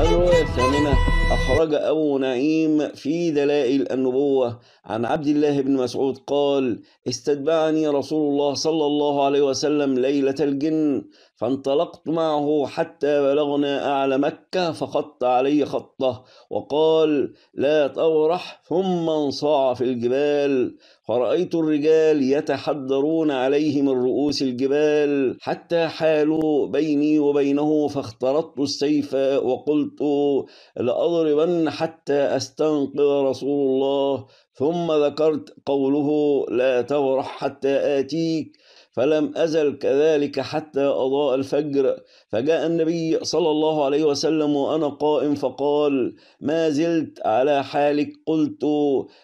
الرواية الثامنة أخرج أبو نعيم في دلائل النبوة عن عبد الله بن مسعود قال استتبعني رسول الله صلى الله عليه وسلم ليلة الجن فانطلقت معه حتى بلغنا أعلى مكة فخط علي خطه وقال لا تورح ثم انصاع في الجبال فرأيت الرجال يتحدرون عليه من رؤوس الجبال حتى حالوا بيني وبينه فاخترطت السيف وقلت قلت لأضربن حتى أستنقذ رسول الله ثم ذكرت قوله لا تبرح حتى آتيك فلم أزل كذلك حتى أضاء الفجر فجاء النبي صلى الله عليه وسلم وأنا قائم فقال ما زلت على حالك قلت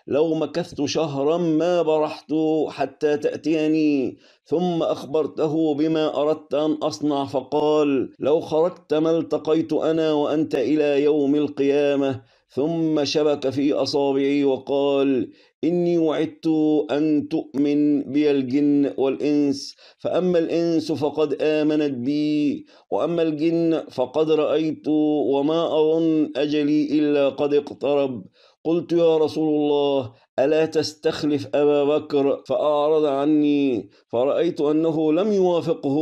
لو مكثت شهرا ما برحت حتى تأتيني ثم أخبرته بما أردت أن أصنع فقال لو خرجت ما التقيت أنا وأنت إلى يوم القيامة ثم شبك في أصابعي وقال إني وعدت أن تؤمن بي الجن والإنس فأما الإنس فقد آمنت بي وأما الجن فقد رأيت وما أظن أجلي إلا قد اقترب قلت يا رسول الله ألا تستخلف أبا بكر فأعرض عني فرأيت أنه لم يوافقه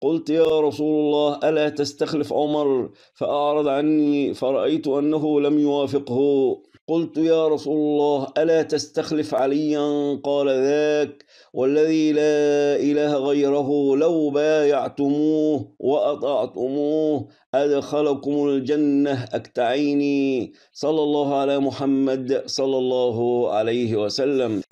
قلت يا رسول الله ألا تستخلف عمر فأعرض عني فرأيت أنه لم يوافقه قلت يا رسول الله ألا تستخلف عليا قال ذاك والذي لا إله غيره لو بايعتموه وأطعتموه أدخلكم الجنة أكتعيني صلى الله على محمد صلى الله عليه وسلم